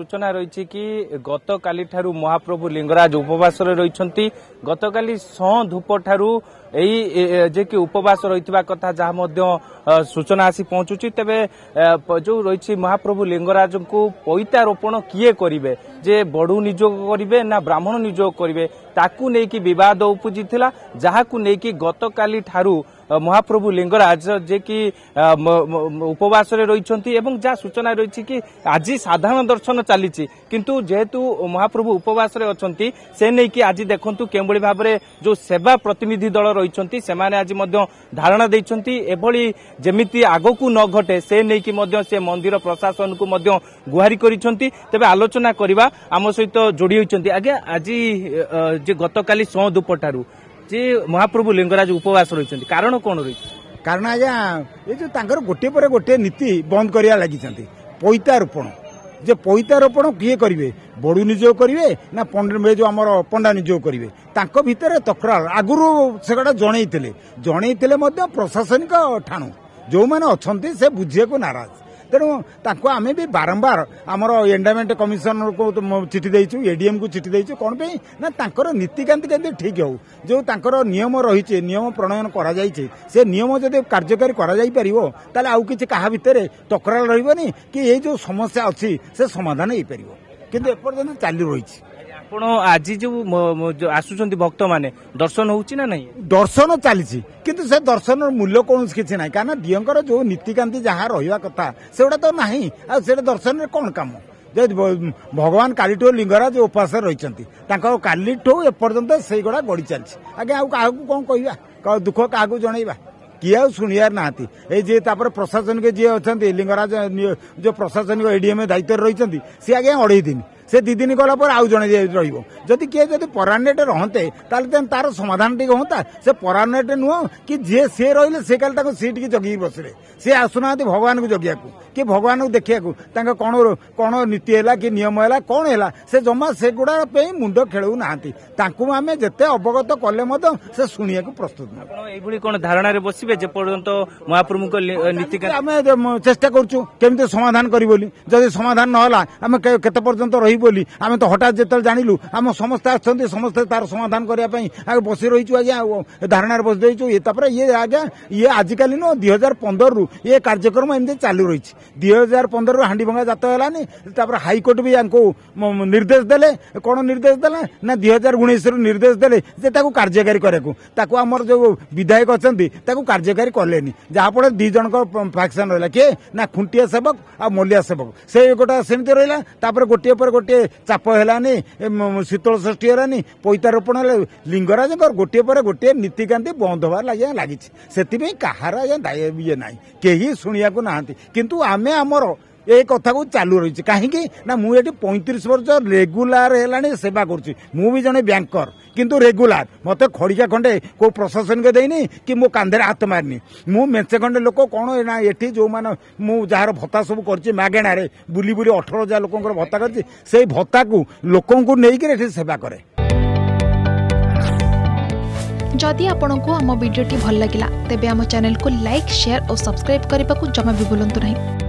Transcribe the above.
সূচনা রয়েছে কি গতকালি ঠারু মহাপ্রভু লিঙ্গরাজ উপবাসরে রয়েছেন গতকালি সধূপ ঠারু এই যে কি উপবাস রয়েছে কথা যা মধ্য সূচনা আসি পৌঁছুছি তবে যে রয়েছে মহাপ্রভু লিঙ্গরাজঙ্কু পৈতা রোপণ কিয়ে করবে যে বড়ু নিযোগ করবে না ব্রাহ্মণ নিযোগ করবে তাকে নেই বিবাদ উপুজি যা নেই গতকালি মহাপ্রভু লিঙ্গরাজ যে কি উপবাসরে রয়েছেন এবং যা সূচনা রয়েছে কি আজ সাধারণ দর্শন চালিছি কিন্তু যেহেতু মহাপ্রভু উপবাসরে অনেক সে নেই আজ দেখুন কেভাবে ভাবে যে সেবা প্রতিনিধি দল রয়েছেন সেমানে আজ ধারণা দিয়েছেন এভাবে যেমিতি আগকু ন ঘটে সে নেই সে মন্দির প্রশাসনকু গুহারি করেছেন তবে আলোচনা করা আম সহ যোড়ি হয়েছেন আজ্ঞা আজ যে গতকাল সৌধ উপঠার ଯେ ମହାପ୍ରଭୁ ଲିଙ୍ଗରାଜ ଉପବାସ ରହିଛନ୍ତି କାରଣ କଣ ରହିଛି କାରଣ ଆଜ୍ଞା ଏ ଯେଉଁ ତାଙ୍କର ଗୋଟିଏ ପରେ ଗୋଟିଏ ନୀତି ବନ୍ଦ କରିବା ଲାଗିଛନ୍ତି ପଇତା ରୋପଣ ଯେ ପଇତା ରୋପଣ କିଏ କରିବେ ବଡ଼ୁ ନିଯୋଗ କରିବେ ନା ପଣ୍ଡା ଯେଉଁ ଆମର ପଣ୍ଡା ନିଯୋଗ କରିବେ ତାଙ୍କ ଭିତରେ ତକରାର ଆଗରୁ ସେଗୁଡ଼ା ଜଣେଇଥିଲେ ଜଣେଇଥିଲେ ମଧ୍ୟ ପ୍ରଶାସନିକ ଠାଣୁ ଯେଉଁମାନେ ଅଛନ୍ତି ସେ ବୁଝିବାକୁ ନାରାଜ ତେଣୁ ତାଙ୍କୁ ଆମେ ବି ବାରମ୍ବାର ଆମର ଏଣ୍ଡାମେଣ୍ଟ କମିଶନରକୁ ଚିଠି ଦେଇଛୁ ଏଡିଏମ୍କୁ ଚିଠି ଦେଇଛୁ କ'ଣ ପାଇଁ ନା ତାଙ୍କର ନୀତିକାନ୍ତି କେମିତି ଠିକ୍ ହେଉ ଯେଉଁ ତାଙ୍କର ନିୟମ ରହିଛି ନିୟମ ପ୍ରଣୟନ କରାଯାଇଛି ସେ ନିୟମ ଯଦି କାର୍ଯ୍ୟକାରୀ କରାଯାଇପାରିବ ତାହେଲେ ଆଉ କିଛି କାହା ଭିତରେ ତକରାର ରହିବନି କି ଏଇ ଯେଉଁ ସମସ୍ୟା ଅଛି ସେ ସମାଧାନ ହେଇପାରିବ କିନ୍ତୁ ଏପର୍ଯ୍ୟନ୍ତ ଚାଲି ରହିଛି ଆପଣ ଆଜି ଯୋଉ ଆସୁଛନ୍ତି ଭକ୍ତମାନେ ଦର୍ଶନ ହେଉଛି ନା ନାହିଁ ଦର୍ଶନ ଚାଲିଛି କିନ୍ତୁ ସେ ଦର୍ଶନର ମୂଲ୍ୟ କୌଣସି କିଛି ନାହିଁ କାରଣ ଦିଅଙ୍କର ଯୋଉ ନୀତିକାନ୍ତି ଯାହା ରହିବା କଥା ସେଗୁଡ଼ା ତ ନାହିଁ ଆଉ ସେଟା ଦର୍ଶନରେ କ'ଣ କାମ ଯେ ଭଗବାନ କାଲିଠୁ ଲିଙ୍ଗରାଜ ଉପାସରେ ରହିଛନ୍ତି ତାଙ୍କ କାଲିଠୁ ଏପର୍ଯ୍ୟନ୍ତ ସେଇଗୁଡ଼ା ଗଡ଼ି ଚାଲିଛି ଆଜ୍ଞା ଆଉ କାହାକୁ କ'ଣ କହିବା ଦୁଃଖ କାହାକୁ ଜଣେଇବା କିଏ ଆଉ ଶୁଣିବାର ନାହାନ୍ତି ଏଇ ଯିଏ ତାପରେ ପ୍ରଶାସନିକ ଯିଏ ଅଛନ୍ତି ଲିଙ୍ଗରାଜ ଯେଉଁ ପ୍ରଶାସନିକ ଏଡିଏମ୍ ଦାୟିତ୍ୱରେ ରହିଛନ୍ତି ସିଏ ଆଜ୍ଞା ଅଢ଼େଇ ଦିନ ସେ ଦୁଇ ଦିନ ଗଲା ପରେ ଆଉ ଜଣେ ରହିବ ଯଦି କିଏ ଯଦି ପରାନେଟ ରହନ୍ତେ ତାହେଲେ ତାର ସମାଧାନ ଟିକେ ହୁଅନ୍ତା ସେ ପରାନେଟ ନୁହଁ କି ଯିଏ ସିଏ ରହିଲେ ସେ କାଲି ତାଙ୍କୁ ସିଟ୍କି ଜଗିକି ବସିଲେ ସିଏ ଆସୁନାହାନ୍ତି ଭଗବାନଙ୍କୁ ଜଗିବାକୁ କି ଭଗବାନଙ୍କୁ ଦେଖିବାକୁ ତାଙ୍କ କ'ଣ କ'ଣ ନୀତି ହେଲା କି ନିୟମ ହେଲା କ'ଣ ହେଲା ସେ ଜମା ସେଗୁଡ଼ା ପାଇଁ ମୁଣ୍ଡ ଖେଳଉ ନାହାନ୍ତି ତାଙ୍କୁ ଆମେ ଯେତେ ଅବଗତ କଲେ ମଧ୍ୟ ସେ ଶୁଣିବାକୁ ପ୍ରସ୍ତୁତ ନୁହଁ ଏଇଭଳି କ'ଣ ଧାରଣାରେ ବସିବେ ଯେପର୍ଯ୍ୟନ୍ତ ମହାପ୍ରଭୁଙ୍କ ନୀତି ଆମେ ଚେଷ୍ଟା କରୁଛୁ କେମିତି ସମାଧାନ କରିବୁ ବୋଲି ଯଦି ସମାଧାନ ନହେଲା ଆମେ କେତେ ପର୍ଯ୍ୟନ୍ତ ରହିବୁ ବୋଲି ଆମେ ତ ହଠାତ୍ ଯେତେବେଳେ ଜାଣିଲୁ ଆମ ସମସ୍ତେ ଆସୁଛନ୍ତି ସମସ୍ତେ ତାର ସମାଧାନ କରିବା ପାଇଁ ଆଗେ ବସି ରହିଛୁ ଆଜ୍ଞା ଧାରଣାରେ ବସି ରହିଛୁ ତାପରେ ଇଏ ଆଜ୍ଞା ଇଏ ଆଜିକାଲି ନୁହଁ ଦୁଇ ହଜାର ପନ୍ଦରରୁ ଏ କାର୍ଯ୍ୟକ୍ରମ ଏମିତି ଚାଲୁ ରହିଛି ଦୁଇ ହଜାର ପନ୍ଦରରୁ ଭଙ୍ଗା ଜାତ ହେଲାନି ତାପରେ ହାଇକୋର୍ଟ ବି ୟାଙ୍କୁ ନିର୍ଦ୍ଦେଶ ଦେଲେ କ'ଣ ନିର୍ଦ୍ଦେଶ ଦେଲେ ନା ଦୁଇ ହଜାର ଉଣେଇଶରୁ ନିର୍ଦ୍ଦେଶ ଦେଲେ ଯେ ତାକୁ କାର୍ଯ୍ୟକାରୀ କରିବାକୁ ତାକୁ ଆମର ଯେଉଁ ବିଧାୟକ ଅଛନ୍ତି ତାକୁ କାର୍ଯ୍ୟକାରୀ କଲେନି ଯାହାଫଳରେ ଦୁଇ ଜଣଙ୍କ ଫ୍ୟାକ୍ସନ୍ ରହିଲା କିଏ ନା ଖୁଣ୍ଟିଆ ସେବକ ଆଉ ମଲିଆ ସେବକ ସେ ଗୋଟା ସେମିତି ରହିଲା ତାପରେ ଗୋଟିଏ ପରେ ଗୋଟିଏ ଗୋଟିଏ ଚାପ ହେଲାନି ଶୀତଳ ଷଷ୍ଠୀ ହେଲାନି ପଇତାରୋପଣ ହେଲେ ଲିଙ୍ଗରାଜଙ୍କର ଗୋଟିଏ ପରେ ଗୋଟିଏ ନୀତିକାନ୍ତି ବନ୍ଦ ହେବାର ଆଜ୍ଞା ଲାଗିଛି ସେଥିପାଇଁ କାହାର ଆଜ୍ଞା ଇଏ ନାହିଁ କେହି ଶୁଣିବାକୁ ନାହାନ୍ତି କିନ୍ତୁ ଆମେ ଆମର ଏ କଥାକୁ ଚାଲୁ ରହିଛି କାହିଁକି ନା ମୁଁ ଏଠି ପଇଁତିରିଶ ବର୍ଷ ରେଗୁଲାର ହେଲାଣି ସେବା କରୁଛି ମୁଁ ବି ଜଣେ ବ୍ୟାଙ୍କର କିନ୍ତୁ ରେଗୁଲାର ମୋତେ ଖଡ଼ିକା ଖଣ୍ଡେ କେଉଁ ପ୍ରଶାସନିକ ଦେଇନି କି ମୋ କାନ୍ଧରେ ହାତ ମାରିନି ମୁଁ ମେଞ୍ଚେ ଖଣ୍ଡେ ଲୋକ କ'ଣ ନା ଏଠି ଯେଉଁମାନେ ମୁଁ ଯାହାର ଭତ୍ତା ସବୁ କରିଛି ମାଗେଣାରେ ବୁଲି ବୁଲି ଅଠର ହଜାର ଲୋକଙ୍କର ଭତ୍ତା କରିଛି ସେଇ ଭତ୍ତାକୁ ଲୋକଙ୍କୁ ନେଇକିରି ଏଠି ସେବା କରେ ଯଦି ଆପଣଙ୍କୁ ଆମ ଭିଡ଼ିଓଟି ଭଲ ଲାଗିଲା ତେବେ ଆମ ଚ୍ୟାନେଲକୁ ଲାଇକ୍ ସେୟାର ଓ ସବସ୍କ୍ରାଇବ୍ କରିବାକୁ ଜମା ବି ଭୁଲନ୍ତୁ ନାହିଁ